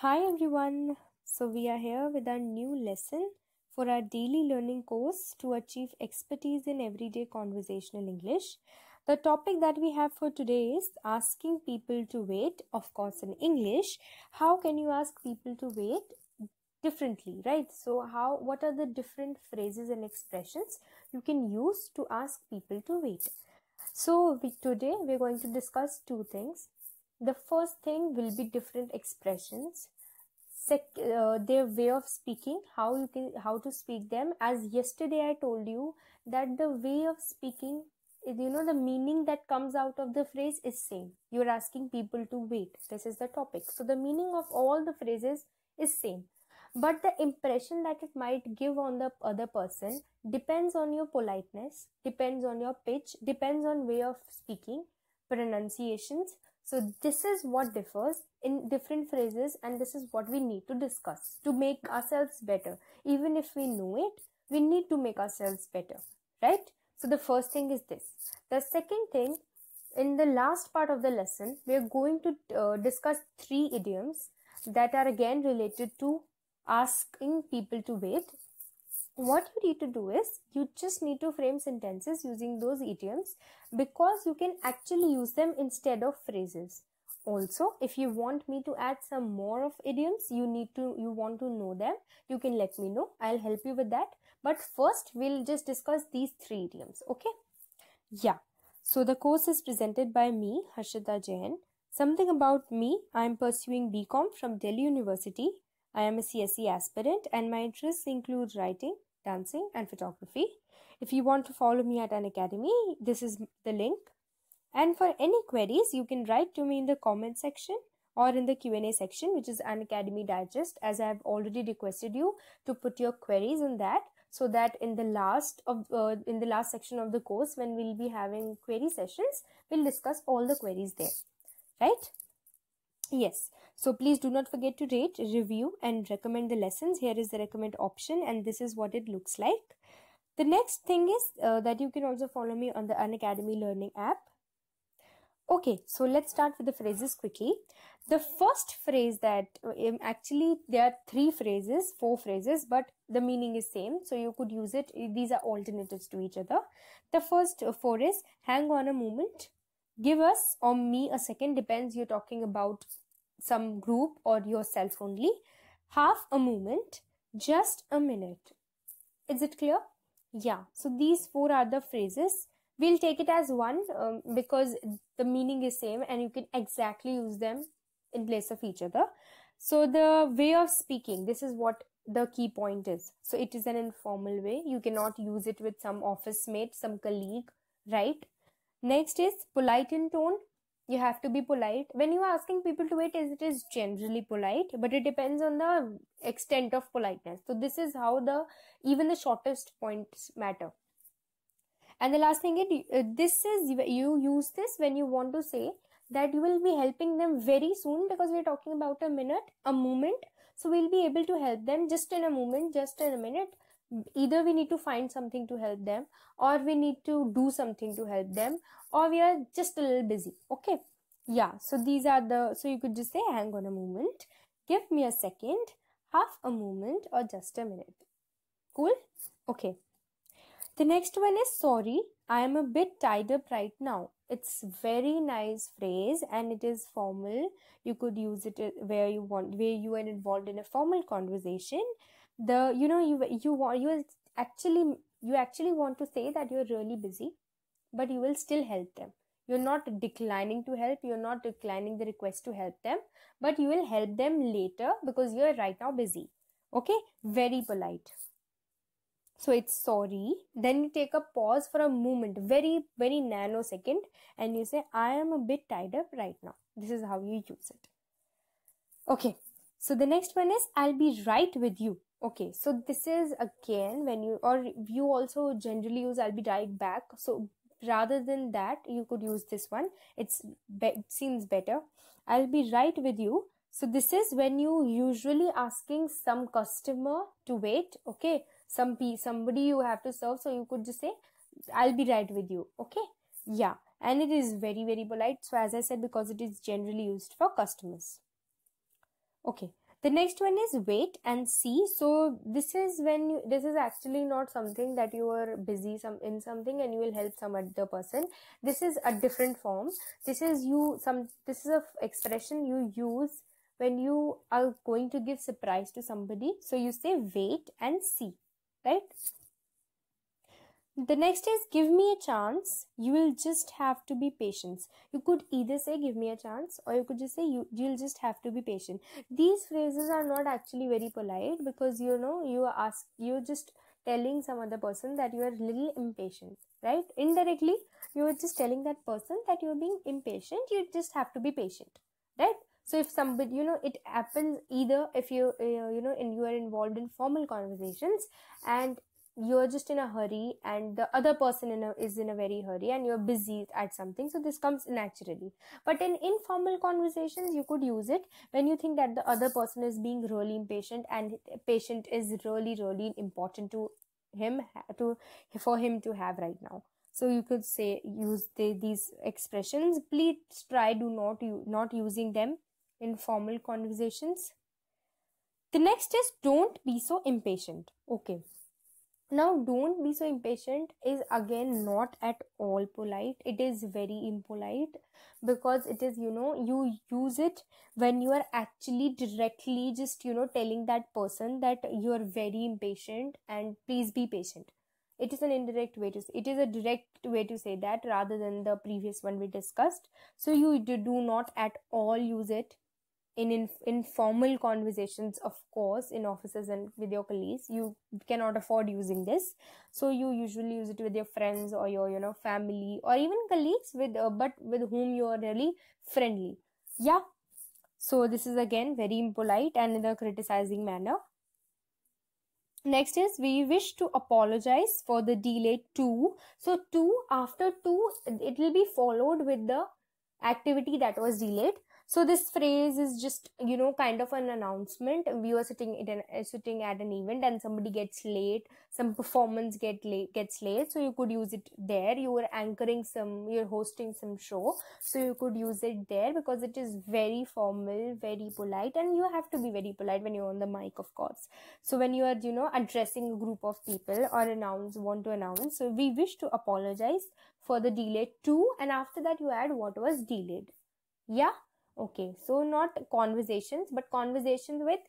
Hi everyone. So we are here with our new lesson for our daily learning course to achieve expertise in everyday conversational English. The topic that we have for today is asking people to wait. Of course, in English, how can you ask people to wait differently, right? So how what are the different phrases and expressions you can use to ask people to wait? So we, today we're going to discuss two things the first thing will be different expressions Sec, uh, their way of speaking how you can how to speak them as yesterday i told you that the way of speaking you know the meaning that comes out of the phrase is same you're asking people to wait this is the topic so the meaning of all the phrases is same but the impression that it might give on the other person depends on your politeness depends on your pitch depends on way of speaking pronunciations so this is what differs in different phrases and this is what we need to discuss to make ourselves better. Even if we know it, we need to make ourselves better, right? So the first thing is this. The second thing, in the last part of the lesson, we are going to uh, discuss three idioms that are again related to asking people to wait what you need to do is you just need to frame sentences using those idioms because you can actually use them instead of phrases also if you want me to add some more of idioms you need to you want to know them you can let me know i'll help you with that but first we'll just discuss these three idioms okay yeah so the course is presented by me harshita jain something about me i'm pursuing bcom from delhi university I am a CSE aspirant and my interests include writing, dancing and photography. If you want to follow me at an academy, this is the link. And for any queries, you can write to me in the comment section or in the Q&A section, which is an academy digest, as I have already requested you to put your queries in that so that in the last of uh, in the last section of the course when we'll be having query sessions we'll discuss all the queries there right yes so please do not forget to rate review and recommend the lessons here is the recommend option and this is what it looks like the next thing is uh, that you can also follow me on the unacademy learning app okay so let's start with the phrases quickly the first phrase that uh, um, actually there are three phrases four phrases but the meaning is same so you could use it these are alternatives to each other the first four is hang on a moment give us or me a second depends you're talking about some group or yourself only half a moment just a minute is it clear yeah so these four are the phrases we'll take it as one um, because the meaning is same and you can exactly use them in place of each other so the way of speaking this is what the key point is so it is an informal way you cannot use it with some office mate some colleague right Next is polite in tone. You have to be polite. When you are asking people to wait, it is generally polite, but it depends on the extent of politeness. So this is how the even the shortest points matter. And the last thing it uh, this is you use this when you want to say that you will be helping them very soon because we're talking about a minute, a moment. So we'll be able to help them just in a moment, just in a minute either we need to find something to help them or we need to do something to help them or we are just a little busy okay yeah so these are the so you could just say hang on a moment give me a second half a moment or just a minute cool okay the next one is sorry i am a bit tied up right now it's very nice phrase and it is formal you could use it uh, where you want where you are involved in a formal conversation the you know you you want you actually you actually want to say that you're really busy but you will still help them you're not declining to help you're not declining the request to help them but you will help them later because you're right now busy okay very polite so it's sorry then you take a pause for a moment very very nanosecond and you say i am a bit tied up right now this is how you use it okay so the next one is i'll be right with you okay so this is again when you or you also generally use i'll be right back so rather than that you could use this one it's it seems better i'll be right with you so this is when you usually asking some customer to wait okay some p somebody you have to serve so you could just say i'll be right with you okay yeah and it is very very polite so as i said because it is generally used for customers okay the next one is wait and see so this is when you, this is actually not something that you are busy some in something and you will help some other person this is a different form this is you some this is a expression you use when you are going to give surprise to somebody so you say wait and see right the next is give me a chance. You will just have to be patient. You could either say give me a chance or you could just say you, you'll just have to be patient. These phrases are not actually very polite because you know you are ask you're just telling some other person that you are little impatient, right? Indirectly, you are just telling that person that you're being impatient. You just have to be patient, right? so if somebody you know it happens either if you uh, you know and you are involved in formal conversations and you're just in a hurry and the other person in a, is in a very hurry and you're busy at something so this comes naturally but in informal conversations you could use it when you think that the other person is being really impatient and patient is really really important to him to for him to have right now so you could say use the, these expressions please try do not you not using them in formal conversations the next is don't be so impatient okay now don't be so impatient is again not at all polite it is very impolite because it is you know you use it when you are actually directly just you know telling that person that you are very impatient and please be patient it is an indirect way to say it is a direct way to say that rather than the previous one we discussed so you do not at all use it in, in informal conversations of course in offices and with your colleagues you cannot afford using this so you usually use it with your friends or your you know family or even colleagues with uh, but with whom you are really friendly yeah so this is again very impolite and in a criticizing manner next is we wish to apologize for the delay too so two after two it will be followed with the activity that was delayed so this phrase is just you know kind of an announcement we were sitting at an, uh, sitting at an event and somebody gets late some performance get late gets late so you could use it there you are anchoring some you're hosting some show so you could use it there because it is very formal very polite and you have to be very polite when you're on the mic of course so when you are you know addressing a group of people or announce want to announce so we wish to apologize for the delay too and after that you add what was delayed yeah okay so not conversations but conversations with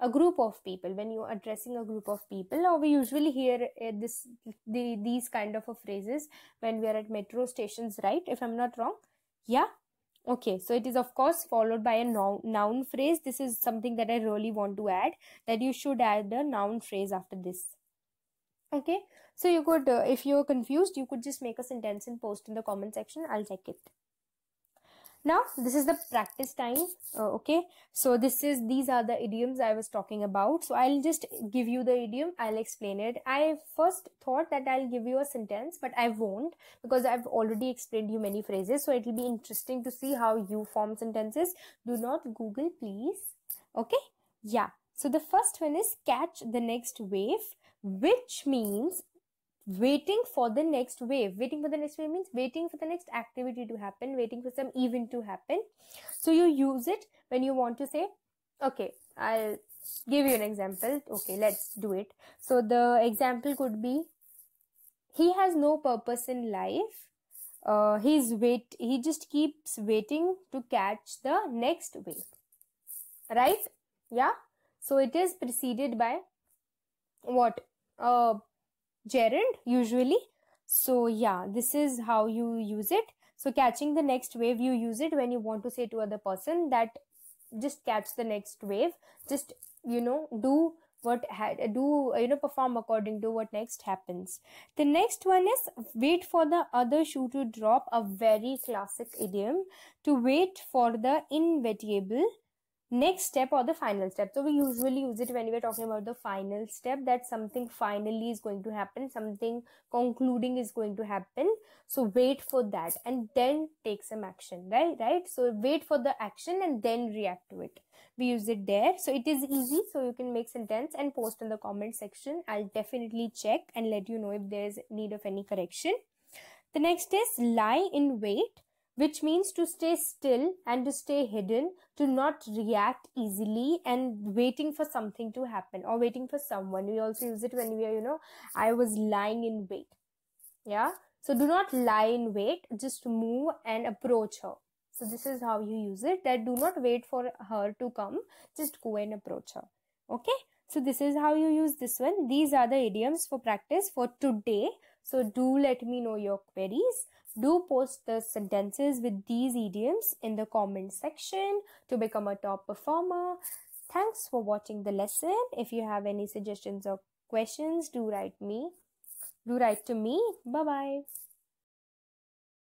a group of people when you're addressing a group of people or we usually hear uh, this the, these kind of phrases when we are at metro stations right if i'm not wrong yeah okay so it is of course followed by a noun, noun phrase this is something that i really want to add that you should add the noun phrase after this okay so you could uh, if you're confused you could just make a sentence and post in the comment section i'll check it now this is the practice time uh, okay so this is these are the idioms i was talking about so i'll just give you the idiom i'll explain it i first thought that i'll give you a sentence but i won't because i've already explained you many phrases so it'll be interesting to see how you form sentences do not google please okay yeah so the first one is catch the next wave which means waiting for the next wave waiting for the next wave means waiting for the next activity to happen waiting for some event to happen so you use it when you want to say okay i'll give you an example okay let's do it so the example could be he has no purpose in life uh, he's wait he just keeps waiting to catch the next wave right yeah so it is preceded by what uh gerund usually so yeah this is how you use it so catching the next wave you use it when you want to say to other person that just catch the next wave just you know do what do you know perform according to what next happens the next one is wait for the other shoe to drop a very classic idiom to wait for the inevitable next step or the final step so we usually use it when we're talking about the final step that something finally is going to happen something concluding is going to happen so wait for that and then take some action right right so wait for the action and then react to it we use it there so it is easy so you can make sentence and post in the comment section i'll definitely check and let you know if there's need of any correction the next is lie in wait which means to stay still and to stay hidden, to not react easily and waiting for something to happen or waiting for someone. We also use it when we are, you know, I was lying in wait. Yeah. So do not lie in wait, just move and approach her. So this is how you use it that do not wait for her to come, just go and approach her. Okay. So this is how you use this one. These are the idioms for practice for today. So do let me know your queries. Do post the sentences with these idioms in the comment section to become a top performer. Thanks for watching the lesson. If you have any suggestions or questions, do write me. Do write to me. Bye bye.